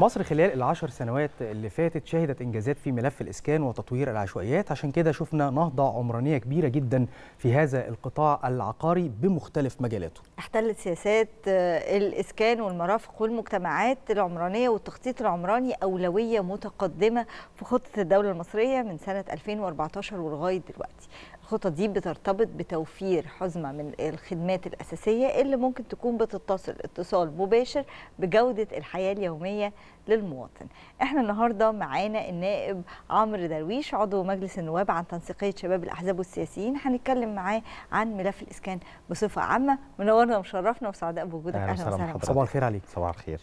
مصر خلال العشر سنوات اللي فاتت شهدت انجازات في ملف الاسكان وتطوير العشوائيات عشان كده شفنا نهضه عمرانيه كبيره جدا في هذا القطاع العقاري بمختلف مجالاته احتلت سياسات آه، الاسكان والمرافق والمجتمعات العمرانيه والتخطيط العمراني اولويه متقدمه في خطه الدوله المصريه من سنه 2014 ولغايه دلوقتي الخطط دي بترتبط بتوفير حزمة من الخدمات الأساسية اللي ممكن تكون بتتصل اتصال مباشر بجودة الحياة اليومية للمواطن احنا النهاردة معانا النائب عمرو درويش عضو مجلس النواب عن تنسيقية شباب الأحزاب والسياسيين هنتكلم معاه عن ملف الإسكان بصفة عامة منورنا ومشرفنا وسعداء بوجودك أهلا وسهلا صباح الخير عليك صباح الخير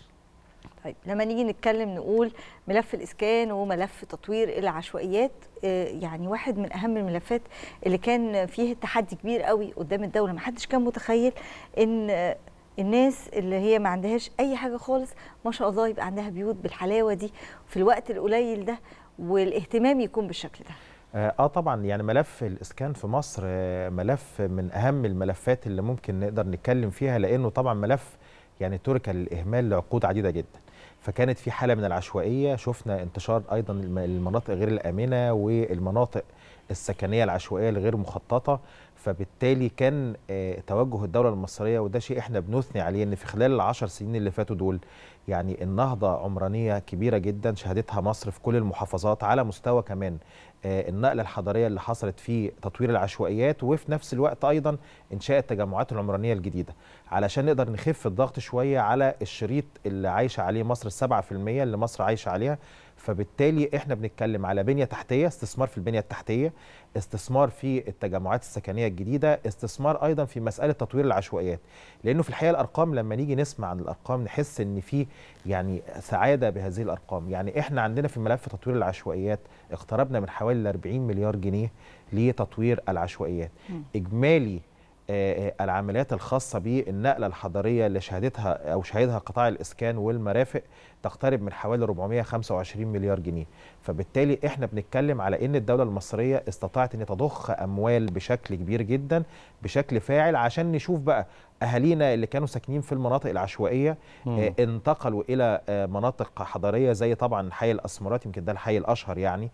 طيب لما نيجي نتكلم نقول ملف الاسكان وملف تطوير العشوائيات آه، يعني واحد من اهم الملفات اللي كان فيه تحدي كبير قوي قدام الدوله ما حدش كان متخيل ان الناس اللي هي ما عندهاش اي حاجه خالص ما شاء الله يبقى عندها بيوت بالحلاوه دي في الوقت القليل ده والاهتمام يكون بالشكل ده اه, آه، طبعا يعني ملف الاسكان في مصر آه، ملف من اهم الملفات اللي ممكن نقدر نتكلم فيها لانه طبعا ملف يعني ترك للاهمال لعقود عديده جدا فكانت في حاله من العشوائيه شفنا انتشار ايضا المناطق غير الامنه والمناطق السكنيه العشوائيه الغير مخططه فبالتالي كان آه، توجه الدوله المصريه وده شيء احنا بنثني عليه ان في خلال العشر سنين اللي فاتوا دول يعني النهضه عمرانيه كبيره جدا شهدتها مصر في كل المحافظات على مستوى كمان آه، النقله الحضاريه اللي حصلت في تطوير العشوائيات وفي نفس الوقت ايضا انشاء التجمعات العمرانيه الجديده علشان نقدر نخف الضغط شويه على الشريط اللي عايشه عليه مصر السبعة في المية اللي مصر عايشه عليها فبالتالي احنا بنتكلم على بنيه تحتيه استثمار في البنيه التحتيه استثمار في التجمعات السكنيه الجديده استثمار ايضا في مساله تطوير العشوائيات لانه في الحقيقه الارقام لما نيجي نسمع عن الارقام نحس ان في يعني سعاده بهذه الارقام يعني احنا عندنا في ملف تطوير العشوائيات اقتربنا من حوالي 40 مليار جنيه لتطوير العشوائيات اجمالي آه، آه، العمليات الخاصة بالنقلة الحضرية اللي شهدتها أو شهدها قطاع الإسكان والمرافق تقترب من حوالي 425 مليار جنيه فبالتالي إحنا بنتكلم على أن الدولة المصرية استطاعت أن تضخ أموال بشكل كبير جدا بشكل فاعل عشان نشوف بقى اهالينا اللي كانوا ساكنين في المناطق العشوائيه آه انتقلوا الى آه، مناطق حضريه زي طبعا حي الاسمرات يمكن ده الحي الاشهر يعني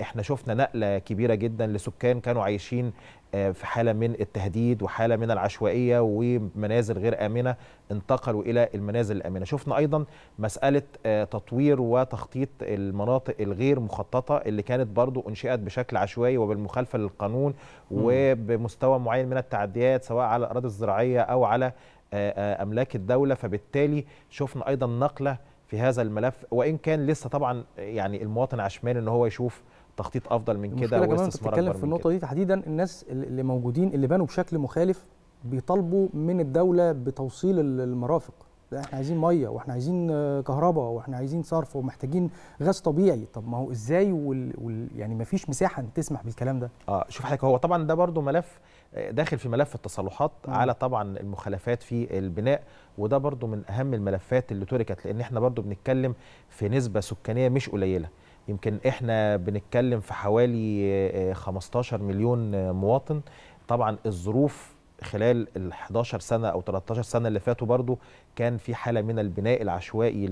احنا شفنا نقله كبيره جدا لسكان كانوا عايشين آه، في حاله من التهديد وحاله من العشوائيه ومنازل غير امنه انتقلوا الى المنازل الامنه شفنا ايضا مساله آه، تطوير وتخطيط المناطق الغير مخططه اللي كانت برضو انشئت بشكل عشوائي وبالمخالفه للقانون وبمستوى معين من التعديات سواء على الاراضي الزراعيه او على آه، املاك الدوله فبالتالي شفنا ايضا نقله في هذا الملف وان كان لسه طبعا يعني المواطن عشمان ان هو يشوف تخطيط افضل من كده واستثمار اكبر في النقطه دي تحديدا الناس اللي موجودين اللي بنوا بشكل مخالف بيطالبوا من الدوله بتوصيل المرافق لا احنا عايزين ميه واحنا عايزين آه، كهرباء واحنا عايزين صرف ومحتاجين غاز طبيعي طب ما هو ازاي وال... وال... يعني ما فيش مساحه تسمح بالكلام ده اه شوف حضرتك هو طبعا ده برضو ملف آه، داخل في ملف التصالحات على طبعا المخالفات في البناء وده برضو من اهم الملفات اللي تركت لان احنا برضو بنتكلم في نسبه سكانيه مش قليله يمكن احنا بنتكلم في حوالي 15 آه، مليون آه، مواطن طبعا الظروف خلال ال 11 سنه او 13 سنه اللي فاتوا برضو كان في حاله من البناء العشوائي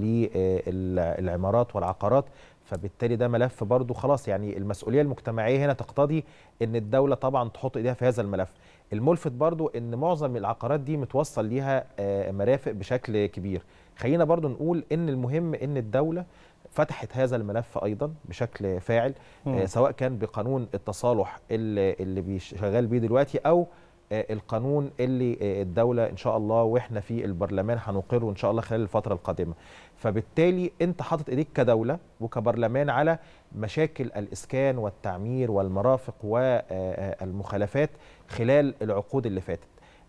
للعمارات آه، والعقارات فبالتالي ده ملف برضو خلاص يعني المسؤوليه المجتمعيه هنا تقتضي ان الدوله طبعا تحط ايديها في هذا الملف الملفت برضو ان معظم العقارات دي متوصل ليها مرافق بشكل كبير خلينا برضو نقول ان المهم ان الدوله فتحت هذا الملف ايضا بشكل فاعل م. آه، سواء كان بقانون التصالح اللي بيشغال شغال بيه دلوقتي او آه، القانون اللي آه، الدولة إن شاء الله وإحنا في البرلمان هنقره إن شاء الله خلال الفترة القادمة فبالتالي أنت حاطط إيديك كدولة وكبرلمان على مشاكل الإسكان والتعمير والمرافق والمخالفات خلال العقود اللي فاتت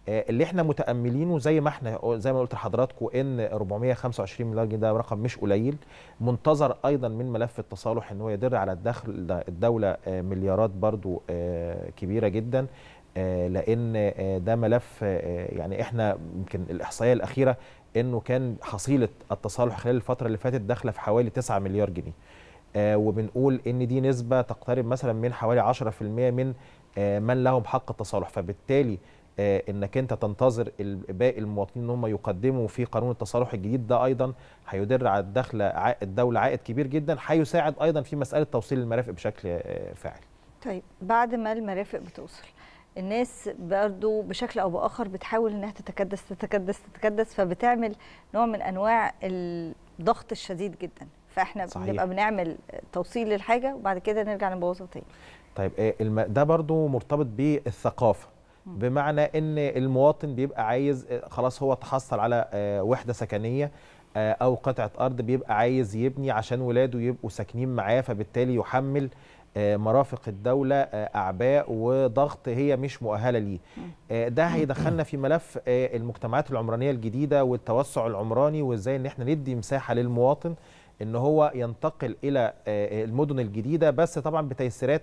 آه، اللي احنا متاملينه زي ما احنا زي ما قلت لحضراتكم ان 425 مليار جنيه ده رقم مش قليل منتظر ايضا من ملف التصالح ان هو يدر على الدخل الدوله آه، مليارات برضو آه، كبيره جدا لان ده ملف يعني احنا يمكن الاحصائيه الاخيره انه كان حصيله التصالح خلال الفتره اللي فاتت داخله في حوالي 9 مليار جنيه وبنقول ان دي نسبه تقترب مثلا من حوالي 10% من من لهم حق التصالح فبالتالي آه، انك انت تنتظر باقي المواطنين ان هم يقدموا في قانون التصالح الجديد ده ايضا هيدر على الدخل الدوله عائد كبير جدا هيساعد ايضا في مساله توصيل المرافق بشكل آه، فاعل. طيب بعد ما المرافق بتوصل الناس برضو بشكل او باخر بتحاول انها تتكدس تتكدس تتكدس فبتعمل نوع من انواع الضغط الشديد جدا فاحنا صحيح. بنبقى بنعمل توصيل للحاجه وبعد كده نرجع نبوظها تاني. طيب آه، ده برضو مرتبط بالثقافه بمعنى ان المواطن بيبقى عايز خلاص هو تحصل على آه، وحده سكنيه آه، او قطعه ارض بيبقى عايز يبني عشان ولاده يبقوا ساكنين معاه فبالتالي يحمل آه، مرافق الدولة أعباء وضغط هي مش مؤهلة ليه ده هيدخلنا في ملف المجتمعات العمرانية الجديدة والتوسع العمراني وإزاي إن إحنا ندي مساحة للمواطن إن هو ينتقل إلى المدن الجديدة بس طبعا بتيسيرات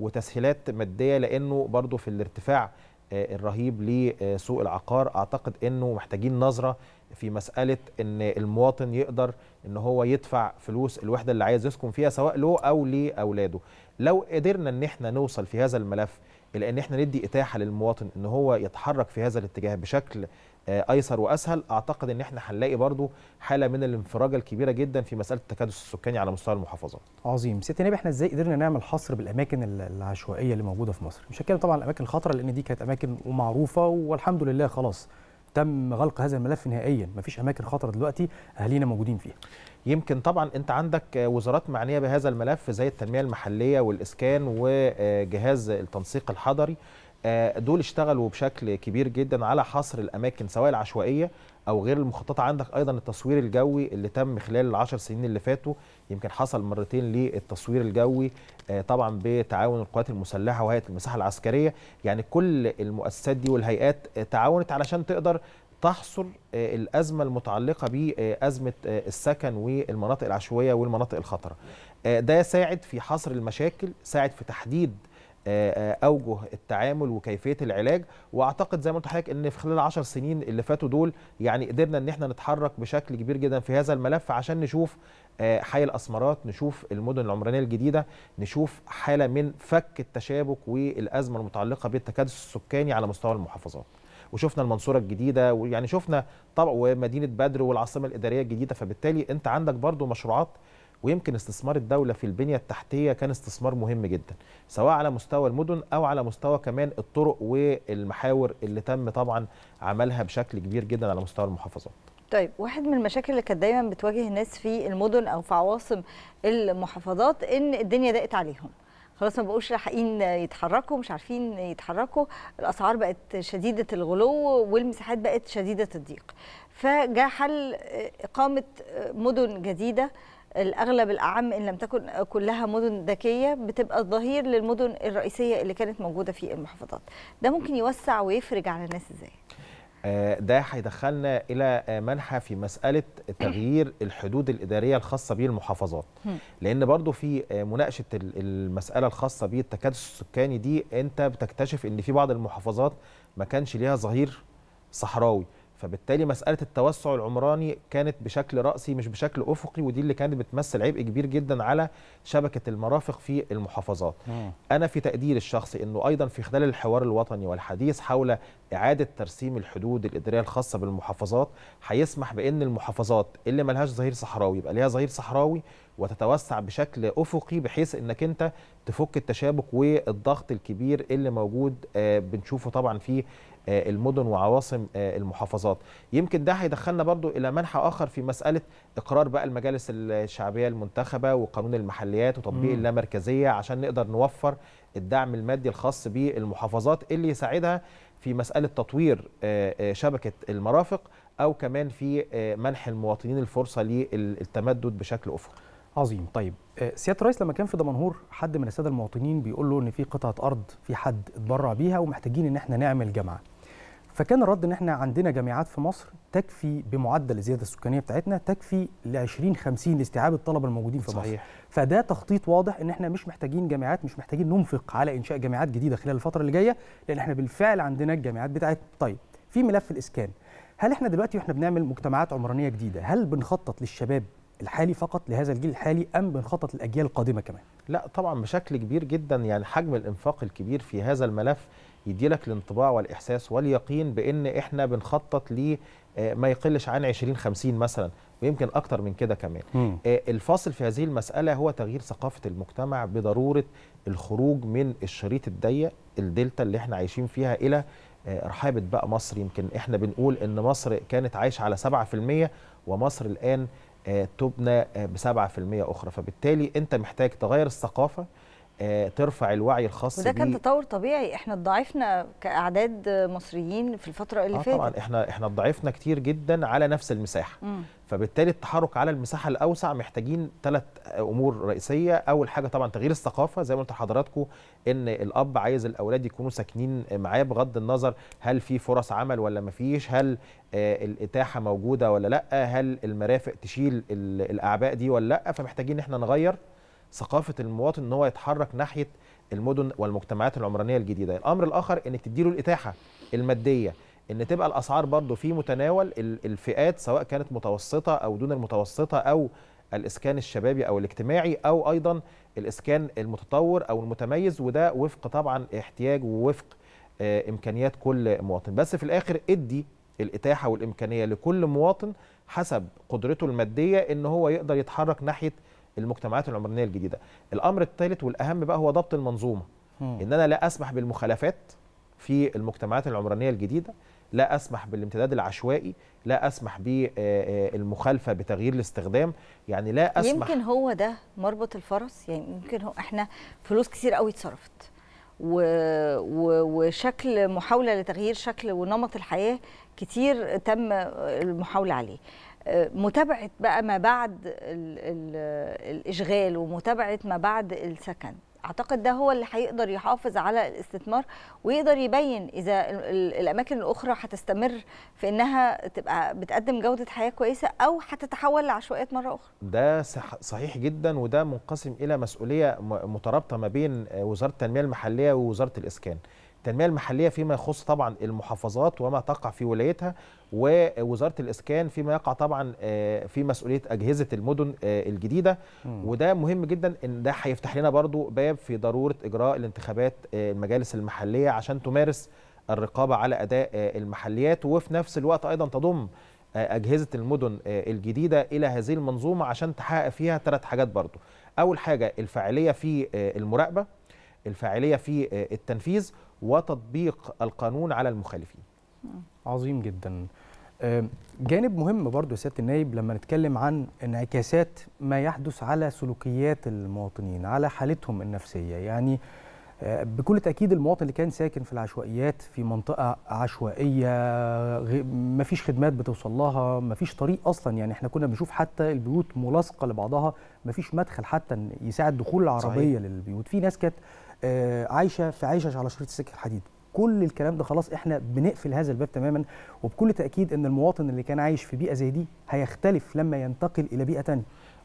وتسهيلات مادية لأنه برضو في الارتفاع آه، الرهيب لسوق العقار اعتقد انه محتاجين نظره في مساله ان المواطن يقدر ان هو يدفع فلوس الوحده اللي عايز يسكن فيها سواء له او لاولاده لو قدرنا ان احنا نوصل في هذا الملف الى ان احنا ندي اتاحه للمواطن ان هو يتحرك في هذا الاتجاه بشكل آه، ايسر واسهل اعتقد ان احنا هنلاقي برضو حاله من الانفراجه الكبيره جدا في مساله التكدس السكاني على مستوى المحافظات عظيم ست نبي احنا ازاي قدرنا نعمل حصر بالاماكن العشوائيه اللي موجوده في مصر مش هتكلم طبعا الاماكن الخطره لان دي كانت اماكن معروفه والحمد لله خلاص تم غلق هذا الملف نهائيا مفيش اماكن خطره دلوقتي اهالينا موجودين فيها يمكن طبعا انت عندك وزارات معنيه بهذا الملف زي التنميه المحليه والاسكان وجهاز التنسيق الحضري آه، دول اشتغلوا بشكل كبير جدا على حصر الاماكن سواء العشوائيه او غير المخططه عندك ايضا التصوير الجوي اللي تم خلال العشر سنين اللي فاتوا يمكن حصل مرتين للتصوير الجوي آه، طبعا بتعاون القوات المسلحه وهيئه المساحه العسكريه يعني كل المؤسسات دي والهيئات تعاونت علشان تقدر تحصر آه، الازمه المتعلقه بازمه السكن والمناطق العشوائيه والمناطق الخطره ده ساعد في حصر المشاكل ساعد في تحديد آه، آه، اوجه التعامل وكيفيه العلاج واعتقد زي ما قلت لحضرتك ان في خلال 10 سنين اللي فاتوا دول يعني قدرنا ان احنا نتحرك بشكل كبير جدا في هذا الملف عشان نشوف آه، حي الاسمرات نشوف المدن العمرانيه الجديده نشوف حاله من فك التشابك والازمه المتعلقه بالتكدس السكاني على مستوى المحافظات وشفنا المنصوره الجديده ويعني شفنا طبعا ومدينه بدر والعاصمه الاداريه الجديده فبالتالي انت عندك برضو مشروعات ويمكن استثمار الدوله في البنيه التحتيه كان استثمار مهم جدا سواء على مستوى المدن او على مستوى كمان الطرق والمحاور اللي تم طبعا عملها بشكل كبير جدا على مستوى المحافظات طيب واحد من المشاكل اللي كانت دايما بتواجه الناس في المدن او في عواصم المحافظات ان الدنيا ضاقت عليهم خلاص ما بقوش لاحقين يتحركوا مش عارفين يتحركوا الاسعار بقت شديده الغلو والمساحات بقت شديده الضيق فجاء حل اقامه مدن جديده الاغلب الاعم ان لم تكن كلها مدن ذكيه بتبقى الظهير للمدن الرئيسيه اللي كانت موجوده في المحافظات ده ممكن يوسع ويفرج على الناس ازاي آه، ده هيدخلنا الى آه، منحى في مساله تغيير الحدود الاداريه الخاصه بالمحافظات لان برضو في آه، مناقشه المساله الخاصه بالتكدس السكاني دي انت بتكتشف ان في بعض المحافظات ما كانش ليها ظهير صحراوي فبالتالي مساله التوسع العمراني كانت بشكل راسي مش بشكل افقي ودي اللي كانت بتمثل عبء كبير جدا على شبكه المرافق في المحافظات مم. انا في تقديري الشخصي انه ايضا في خلال الحوار الوطني والحديث حول اعاده ترسيم الحدود الاداريه الخاصه بالمحافظات هيسمح بان المحافظات اللي ملهاش ظهير صحراوي يبقى ليها ظهير صحراوي وتتوسع بشكل افقي بحيث انك انت تفك التشابك والضغط الكبير اللي موجود آه، بنشوفه طبعا في آه، المدن وعواصم آه، المحافظات يمكن ده هيدخلنا برضو الى منحى اخر في مساله اقرار بقى المجالس الشعبيه المنتخبه وقانون المحليات وتطبيق اللامركزيه عشان نقدر نوفر الدعم المادي الخاص بالمحافظات اللي يساعدها في مساله تطوير شبكه المرافق او كمان في منح المواطنين الفرصه للتمدد بشكل افقي عظيم طيب آه، سياده الرئيس لما كان في دمنهور حد من الساده المواطنين بيقول له ان في قطعه ارض في حد اتبرع بيها ومحتاجين ان احنا نعمل جامعه فكان الرد ان احنا عندنا جامعات في مصر تكفي بمعدل الزياده السكانيه بتاعتنا تكفي ل 20 50 لاستيعاب الطلبه الموجودين في صحيح. مصر فده تخطيط واضح ان احنا مش محتاجين جامعات مش محتاجين ننفق على انشاء جامعات جديده خلال الفتره اللي جايه لان احنا بالفعل عندنا الجامعات بتاعتنا طيب في ملف الاسكان هل احنا دلوقتي واحنا بنعمل مجتمعات عمرانيه جديده هل بنخطط للشباب الحالي فقط لهذا الجيل الحالي ام بنخطط للاجيال القادمه كمان لا طبعا بشكل كبير جدا يعني حجم الانفاق الكبير في هذا الملف يديلك الانطباع والاحساس واليقين بان احنا بنخطط ل آه، ما يقلش عن 20 50 مثلا ويمكن اكتر من كده كمان مم. آه، الفاصل في هذه المساله هو تغيير ثقافه المجتمع بضروره الخروج من الشريط الضيق الدلتا اللي احنا عايشين فيها الى آه، رحابة بقى مصر يمكن احنا بنقول ان مصر كانت عايشة على 7% ومصر الان آه، تبنى آه، ب 7% اخرى فبالتالي انت محتاج تغير الثقافه آه، ترفع الوعي الخاص وده كان تطور طبيعي احنا اتضاعفنا كاعداد مصريين في الفتره اللي آه فاتت طبعا احنا احنا اتضاعفنا كتير جدا على نفس المساحه مم. فبالتالي التحرك على المساحه الاوسع محتاجين ثلاث امور رئيسيه اول حاجه طبعا تغيير الثقافه زي ما قلت لحضراتكم ان الاب عايز الاولاد يكونوا ساكنين معاه بغض النظر هل في فرص عمل ولا ما فيش هل آه، الاتاحه موجوده ولا لا هل المرافق تشيل الاعباء دي ولا لا فمحتاجين ان احنا نغير ثقافه المواطن ان هو يتحرك ناحيه المدن والمجتمعات العمرانيه الجديده الامر الاخر انك تديله الاتاحه الماديه ان تبقى الاسعار برضو في متناول الفئات سواء كانت متوسطه او دون المتوسطه او الاسكان الشبابي او الاجتماعي او ايضا الاسكان المتطور او المتميز وده وفق طبعا احتياج ووفق آه، امكانيات كل مواطن بس في الاخر ادي الاتاحه والامكانيه لكل مواطن حسب قدرته الماديه ان هو يقدر يتحرك ناحيه المجتمعات العمرانيه الجديده الامر الثالث والاهم بقى هو ضبط المنظومه م. ان انا لا اسمح بالمخالفات في المجتمعات العمرانيه الجديده لا اسمح بالامتداد العشوائي لا اسمح بالمخالفه آه، آه، بتغيير الاستخدام يعني لا اسمح يمكن هو ده مربط الفرس يعني يمكن هو احنا فلوس كتير قوي اتصرفت و... و... وشكل محاوله لتغيير شكل ونمط الحياه كتير تم المحاوله عليه متابعه بقى ما بعد الـ الـ الاشغال ومتابعه ما بعد السكن اعتقد ده هو اللي هيقدر يحافظ على الاستثمار ويقدر يبين اذا الاماكن الاخرى هتستمر في انها تبقى بتقدم جوده حياه كويسه او هتتحول لعشوائيات مره اخرى ده صحيح جدا وده منقسم الى مسؤوليه مترابطه ما بين وزاره التنميه المحليه ووزاره الاسكان التنميه المحليه فيما يخص طبعا المحافظات وما تقع في ولايتها ووزاره الاسكان فيما يقع طبعا آه، في مسؤوليه اجهزه المدن آه، الجديده وده مهم جدا ان ده هيفتح لنا برضو باب في ضروره اجراء الانتخابات آه، المجالس المحليه عشان تمارس الرقابه على اداء المحليات وفي نفس الوقت ايضا تضم اجهزه المدن الجديده الى هذه المنظومه عشان تحقق فيها ثلاث حاجات برضو اول حاجه الفاعليه في المراقبه الفاعليه في آه، التنفيذ وتطبيق القانون على المخالفين. عظيم جدا. آه، جانب مهم برضه يا سياده النائب لما نتكلم عن انعكاسات ما يحدث على سلوكيات المواطنين على حالتهم النفسيه يعني آه، بكل تاكيد المواطن اللي كان ساكن في العشوائيات في منطقه عشوائيه ما فيش خدمات بتوصل لها ما فيش طريق اصلا يعني احنا كنا بنشوف حتى البيوت ملاصقه لبعضها ما فيش مدخل حتى يساعد دخول العربيه صحيح. للبيوت في ناس كانت آه، عايشه في عايشه على شريط السكه الحديد كل الكلام ده خلاص احنا بنقفل هذا الباب تماما وبكل تاكيد ان المواطن اللي كان عايش في بيئه زي دي هيختلف لما ينتقل الى بيئه ثانيه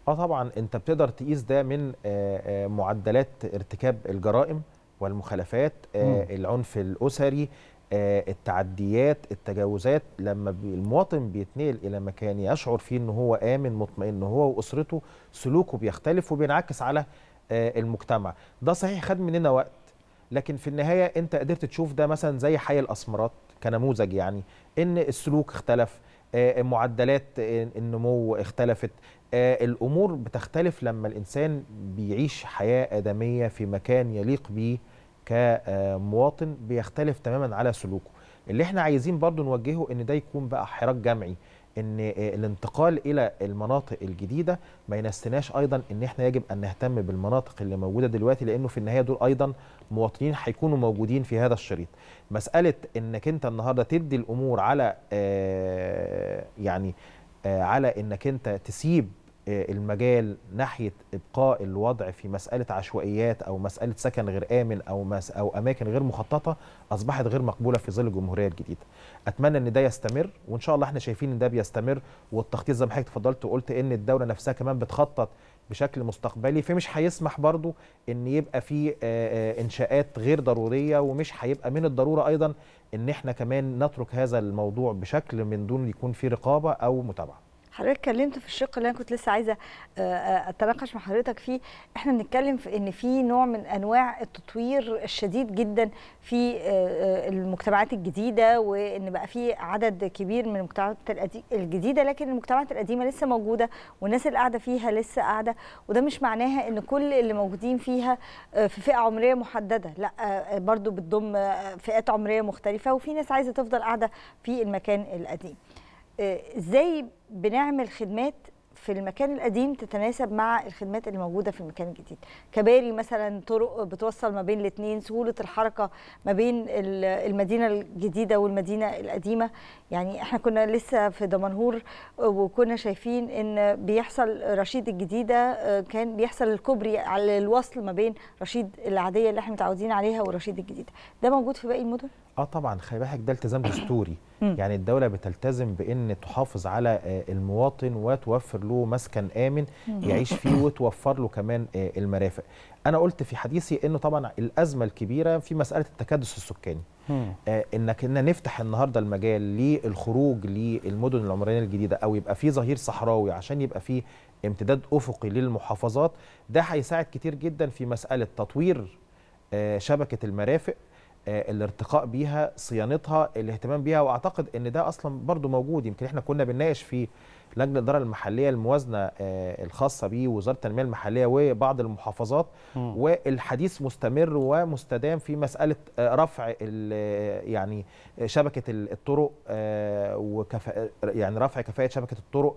اه طبعا انت بتقدر تقيس ده من آه، آه، معدلات ارتكاب الجرائم والمخالفات العنف الاسري التعديات التجاوزات لما المواطن بيتنقل الى مكان يشعر فيه ان هو امن مطمئن هو واسرته سلوكه بيختلف وبينعكس على آه، المجتمع ده صحيح خد مننا وقت لكن في النهايه انت قدرت تشوف ده مثلا زي حي الاسمرات كنموذج يعني ان السلوك اختلف آه، معدلات النمو اختلفت آه، الامور بتختلف لما الانسان بيعيش حياه ادميه في مكان يليق به كمواطن بيختلف تماما على سلوكه اللي احنا عايزين برضو نوجهه ان ده يكون بقى حراك جمعي ان الانتقال الى المناطق الجديده ما ينسناش ايضا ان احنا يجب ان نهتم بالمناطق اللي موجوده دلوقتي لانه في النهايه دول ايضا مواطنين هيكونوا موجودين في هذا الشريط مساله انك انت النهارده تدي الامور على آه، يعني آه، على انك انت تسيب المجال ناحيه ابقاء الوضع في مساله عشوائيات او مساله سكن غير امن او مس او اماكن غير مخططه اصبحت غير مقبوله في ظل الجمهوريه الجديده. اتمنى ان ده يستمر وان شاء الله احنا شايفين ان ده بيستمر والتخطيط زي ما حضرتك اتفضلت وقلت ان الدوله نفسها كمان بتخطط بشكل مستقبلي فمش هيسمح برضو ان يبقى في انشاءات غير ضروريه ومش هيبقى من الضروره ايضا ان احنا كمان نترك هذا الموضوع بشكل من دون يكون في رقابه او متابعه. حضرتك اتكلمت في الشق اللي انا كنت لسه عايزه آه، آه، اتناقش مع حضرتك فيه احنا بنتكلم في ان في نوع من انواع التطوير الشديد جدا في آه، المجتمعات الجديده وان بقى في عدد كبير من المجتمعات الجديده لكن المجتمعات القديمه لسه موجوده والناس اللي قاعده فيها لسه قاعده وده مش معناها ان كل اللي موجودين فيها في فئه عمريه محدده لا برضو بتضم فئات عمريه مختلفه وفي ناس عايزه تفضل قاعده في المكان القديم آه، ازاي بنعمل خدمات في المكان القديم تتناسب مع الخدمات اللي موجوده في المكان الجديد كباري مثلا طرق بتوصل ما بين الاثنين سهوله الحركه ما بين المدينه الجديده والمدينه القديمه يعني احنا كنا لسه في دمنهور وكنا شايفين ان بيحصل رشيد الجديده آه، كان بيحصل الكوبري على الوصل ما بين رشيد العاديه اللي احنا متعودين عليها ورشيد الجديده ده موجود في باقي المدن اه طبعا خلي بالك ده التزام دستوري يعني الدوله بتلتزم بان تحافظ على آه، المواطن وتوفر له مسكن امن يعيش فيه وتوفر له كمان آه، المرافق انا قلت في حديثي انه طبعا الازمه الكبيره في مساله التكدس السكاني آه، انك ان نفتح النهارده المجال للخروج للمدن العمرانيه الجديده او يبقى في ظهير صحراوي عشان يبقى في امتداد افقي للمحافظات ده هيساعد كتير جدا في مساله تطوير شبكه المرافق آه، الارتقاء بيها صيانتها الاهتمام بيها واعتقد ان ده اصلا برضو موجود يمكن احنا كنا بنناقش في لجنه الاداره المحليه الموازنه آه، الخاصه بيه وزاره التنميه المحليه وبعض المحافظات م. والحديث مستمر ومستدام في مساله آه، رفع آه، يعني شبكه الطرق وكفاءه يعني رفع كفاءه شبكه الطرق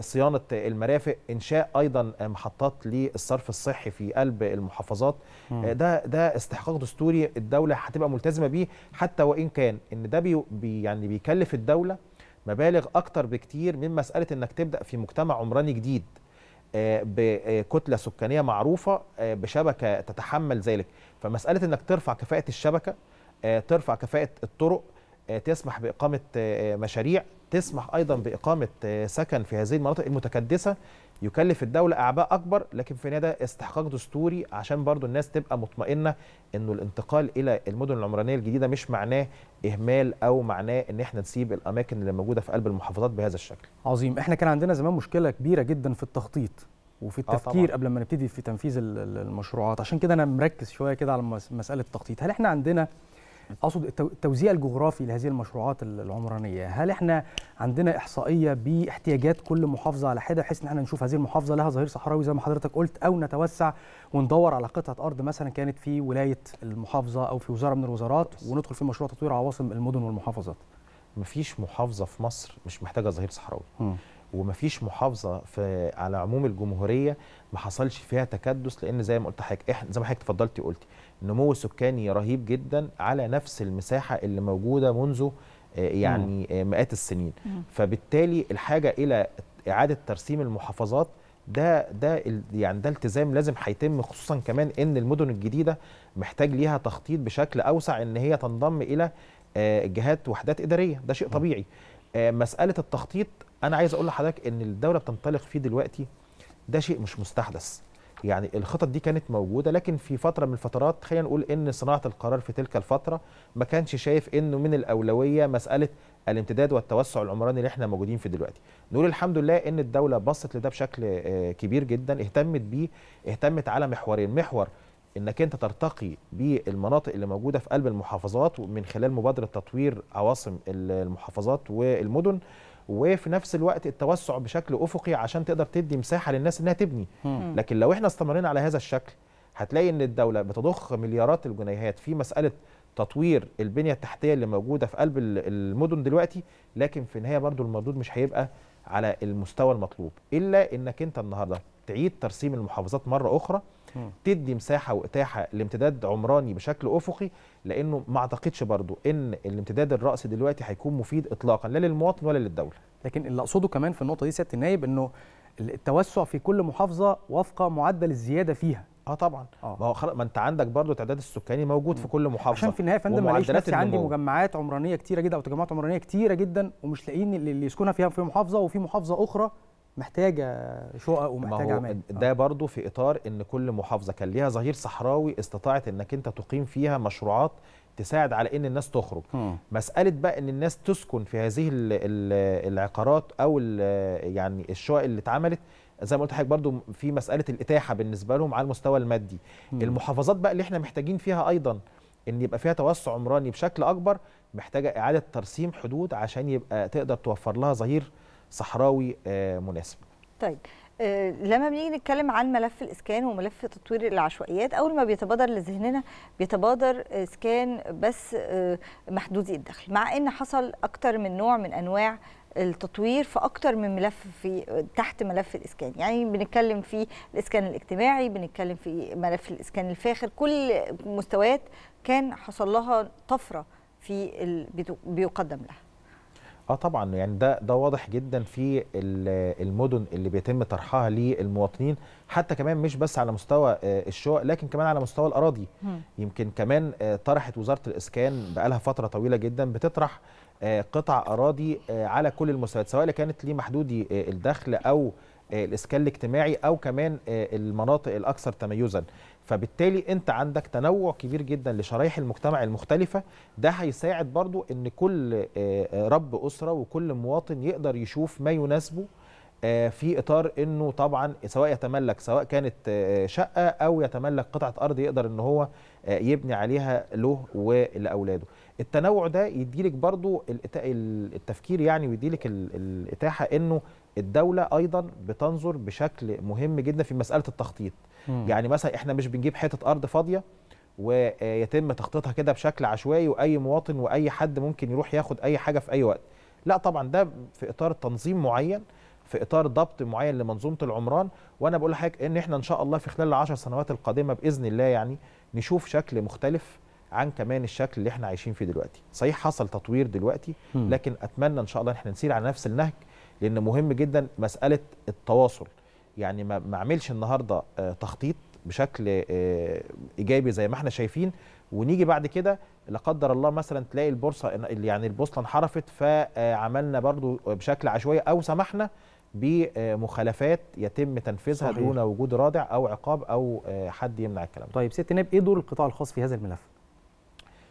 صيانه المرافق انشاء ايضا محطات للصرف الصحي في قلب المحافظات م. ده ده استحقاق دستوري الدوله هتبقى ملتزمه بيه حتى وان كان ان ده بي يعني بيكلف الدوله مبالغ اكتر بكتير من مساله انك تبدا في مجتمع عمراني جديد آه، بكتله آه، سكانيه معروفه آه، بشبكه تتحمل ذلك فمساله انك ترفع كفاءه الشبكه ترفع كفاءه الطرق تسمح باقامه مشاريع تسمح ايضا باقامه سكن في هذه المناطق المتكدسه يكلف الدوله اعباء اكبر لكن في النهايه ده استحقاق دستوري عشان برضو الناس تبقى مطمئنه انه الانتقال الى المدن العمرانيه الجديده مش معناه اهمال او معناه ان احنا نسيب الاماكن اللي موجوده في قلب المحافظات بهذا الشكل عظيم احنا كان عندنا زمان مشكله كبيره جدا في التخطيط وفي آه، التفكير آه قبل ما نبتدي في تنفيذ المشروعات عشان كده انا مركز شويه كده على مساله التخطيط هل احنا عندنا اقصد التوزيع الجغرافي لهذه المشروعات العمرانيه هل احنا عندنا احصائيه باحتياجات كل محافظه على حده بحيث ان احنا نشوف هذه المحافظه لها ظهير صحراوي زي ما حضرتك قلت او نتوسع وندور على قطعه ارض مثلا كانت في ولايه المحافظه او في وزاره من الوزارات وندخل في مشروع تطوير عواصم المدن والمحافظات مفيش محافظه في مصر مش محتاجه ظهير صحراوي وما ومفيش محافظه في على عموم الجمهوريه ما حصلش فيها تكدس لان زي ما قلت حضرتك زي ما حضرتك اتفضلتي قلتي نمو سكاني رهيب جدا على نفس المساحه اللي موجوده منذ آه، يعني آه، مئات السنين فبالتالي الحاجه الى اعاده ترسيم المحافظات ده ده يعني ده التزام لازم هيتم خصوصا كمان ان المدن الجديده محتاج ليها تخطيط بشكل اوسع ان هي تنضم الى آه، جهات وحدات اداريه ده شيء طبيعي مساله التخطيط انا عايز اقول لحضرتك ان الدوله بتنطلق فيه دلوقتي ده شيء مش مستحدث يعني الخطط دي كانت موجوده لكن في فتره من الفترات خلينا نقول ان صناعه القرار في تلك الفتره ما كانش شايف انه من الاولويه مساله الامتداد والتوسع العمراني اللي احنا موجودين فيه دلوقتي نقول الحمد لله ان الدوله بصت لده بشكل آه، كبير جدا اهتمت بيه اهتمت على محورين محور انك انت ترتقي بالمناطق اللي موجوده في قلب المحافظات ومن خلال مبادره تطوير عواصم المحافظات والمدن وفي نفس الوقت التوسع بشكل افقي عشان تقدر تدي مساحه للناس انها تبني لكن لو احنا استمرينا على هذا الشكل هتلاقي ان الدوله بتضخ مليارات الجنيهات في مساله تطوير البنيه التحتيه اللي موجوده في قلب المدن دلوقتي لكن في النهايه برضو المردود مش هيبقى على المستوى المطلوب الا انك انت النهارده تعيد ترسيم المحافظات مرة أخرى تدي مساحة وإتاحة لامتداد عمراني بشكل أفقي لأنه ما أعتقدش برضو إن الامتداد الرأسي دلوقتي هيكون مفيد إطلاقا لا للمواطن ولا للدولة لكن اللي أقصده كمان في النقطة دي سيادة النايب إنه التوسع في كل محافظة وفق معدل الزيادة فيها اه طبعا آه. ما هو ما انت عندك برضو التعداد السكاني موجود في كل محافظه عشان في النهايه يا فندم معلش عندي مجمعات عمرانيه كتيره جدا او تجمعات عمرانيه كتيره جدا ومش لاقيين اللي يسكنها فيها في محافظه وفي محافظه اخرى محتاجه شقق ومحتاجه عمال ده آه. برضو في اطار ان كل محافظه كان ليها ظهير صحراوي استطاعت انك انت تقيم فيها مشروعات تساعد على ان الناس تخرج م. مساله بقى ان الناس تسكن في هذه العقارات او يعني الشقق اللي اتعملت زي ما قلت لحضرتك برضو في مساله الاتاحه بالنسبه لهم على المستوى المادي م. المحافظات بقى اللي احنا محتاجين فيها ايضا ان يبقى فيها توسع عمراني بشكل اكبر محتاجه اعاده ترسيم حدود عشان يبقى تقدر توفر لها ظهير صحراوي آه، مناسب طيب آه، لما بنيجي نتكلم عن ملف الاسكان وملف تطوير العشوائيات اول ما بيتبادر لذهننا بيتبادر اسكان بس آه، محدودي الدخل مع ان حصل اكتر من نوع من انواع التطوير في اكتر من ملف في تحت ملف الاسكان يعني بنتكلم في الاسكان الاجتماعي بنتكلم في ملف الاسكان الفاخر كل مستويات كان حصل لها طفره في بيقدم لها اه طبعا يعني ده ده واضح جدا في المدن اللي بيتم طرحها للمواطنين حتى كمان مش بس على مستوى آه، الشقق لكن كمان على مستوى الاراضي يمكن كمان آه، طرحت وزاره الاسكان بقالها فتره طويله جدا بتطرح آه، قطع اراضي على كل المستويات سواء اللي كانت لمحدودي الدخل او الاسكان الاجتماعي او كمان المناطق الاكثر تميزا فبالتالي انت عندك تنوع كبير جدا لشرايح المجتمع المختلفه ده هيساعد برضو ان كل آه، آه، رب اسره وكل مواطن يقدر يشوف ما يناسبه آه، في اطار انه طبعا سواء يتملك سواء كانت شقه او يتملك قطعه ارض يقدر ان هو يبني عليها له ولاولاده التنوع ده يديلك برضو التفكير يعني ويديلك الاتاحه انه الدوله ايضا بتنظر بشكل مهم جدا في مساله التخطيط م. يعني مثلا احنا مش بنجيب حته ارض فاضيه ويتم تخطيطها كده بشكل عشوائي واي مواطن واي حد ممكن يروح ياخد اي حاجه في اي وقت لا طبعا ده في اطار تنظيم معين في اطار ضبط معين لمنظومه العمران وانا بقول لحضرتك ان احنا ان شاء الله في خلال العشر سنوات القادمه باذن الله يعني نشوف شكل مختلف عن كمان الشكل اللي احنا عايشين فيه دلوقتي صحيح حصل تطوير دلوقتي لكن اتمنى ان شاء الله ان احنا نسير على نفس النهج لان مهم جدا مساله التواصل يعني ما اعملش النهارده آه، تخطيط بشكل آه، ايجابي زي ما احنا شايفين ونيجي بعد كده لا قدر الله مثلا تلاقي البورصه يعني البوصله انحرفت فعملنا آه، برضو بشكل عشوائي او سمحنا بمخالفات يتم تنفيذها صحيح. دون وجود رادع او عقاب او حد يمنع الكلام ده. طيب ست نائب ايه دور القطاع الخاص في هذا الملف؟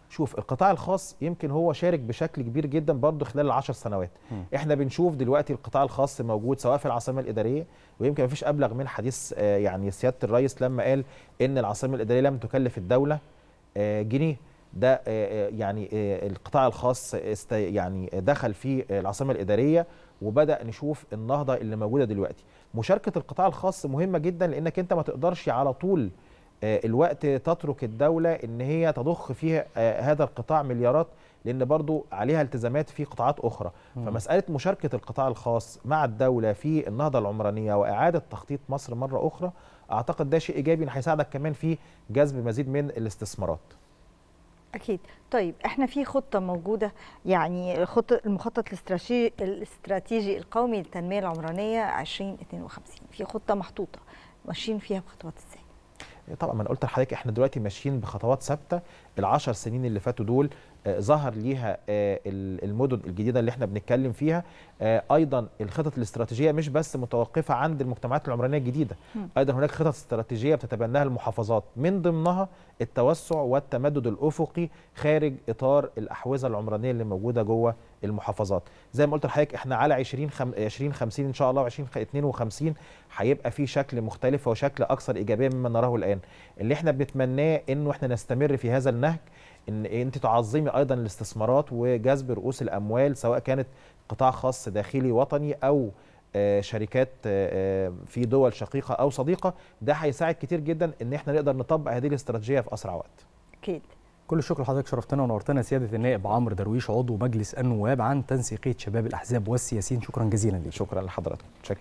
شوف القطاع الخاص يمكن هو شارك بشكل كبير جدا برضه خلال العشر سنوات م. احنا بنشوف دلوقتي القطاع الخاص موجود سواء في العاصمه الاداريه ويمكن مفيش ابلغ من حديث آه، يعني سياده الرئيس لما قال ان العاصمه الاداريه لم تكلف الدوله آه، جنيه ده آه، يعني القطاع الخاص يعني دخل في العاصمه الاداريه وبدا نشوف النهضه اللي موجوده دلوقتي مشاركه القطاع الخاص مهمه جدا لانك انت ما تقدرش على طول آه، الوقت تترك الدولة ان هي تضخ فيها آه، هذا القطاع مليارات لان برضو عليها التزامات في قطاعات اخرى فمساله مشاركه القطاع الخاص مع الدوله في النهضه العمرانيه واعاده تخطيط مصر مره اخرى اعتقد ده شيء ايجابي هيساعدك كمان في جذب مزيد من الاستثمارات اكيد طيب احنا في خطه موجوده يعني خطه المخطط الاستراتيجي القومي للتنميه العمرانيه 2052 في خطه محطوطه ماشيين فيها بخطوات السنة. طبعا ما انا قلت لحضرتك احنا دلوقتي ماشيين بخطوات ثابته العشر سنين اللي فاتوا دول آه، ظهر ليها آه، المدن الجديده اللي احنا بنتكلم فيها آه، ايضا الخطط الاستراتيجيه مش بس متوقفه عند المجتمعات العمرانيه الجديده ايضا هناك خطط استراتيجيه بتتبناها المحافظات من ضمنها التوسع والتمدد الافقي خارج اطار الاحوزه العمرانيه اللي موجوده جوه المحافظات زي ما قلت لحضرتك احنا على 20 20 50 ان شاء الله و20 52 هيبقى في شكل مختلف وشكل اكثر ايجابيه مما نراه الان اللي احنا بنتمناه انه احنا نستمر في هذا النهج ان انت تعظمي ايضا الاستثمارات وجذب رؤوس الاموال سواء كانت قطاع خاص داخلي وطني او آه، شركات آه، آه، في دول شقيقه او صديقه ده هيساعد كتير جدا ان احنا نقدر نطبق هذه الاستراتيجيه في اسرع وقت اكيد كل الشكر لحضرتك شرفتنا ونورتنا سياده النائب عمرو درويش عضو مجلس النواب عن تنسيقيه شباب الاحزاب والسياسيين شكرا جزيلا ليك شكرا لحضرتك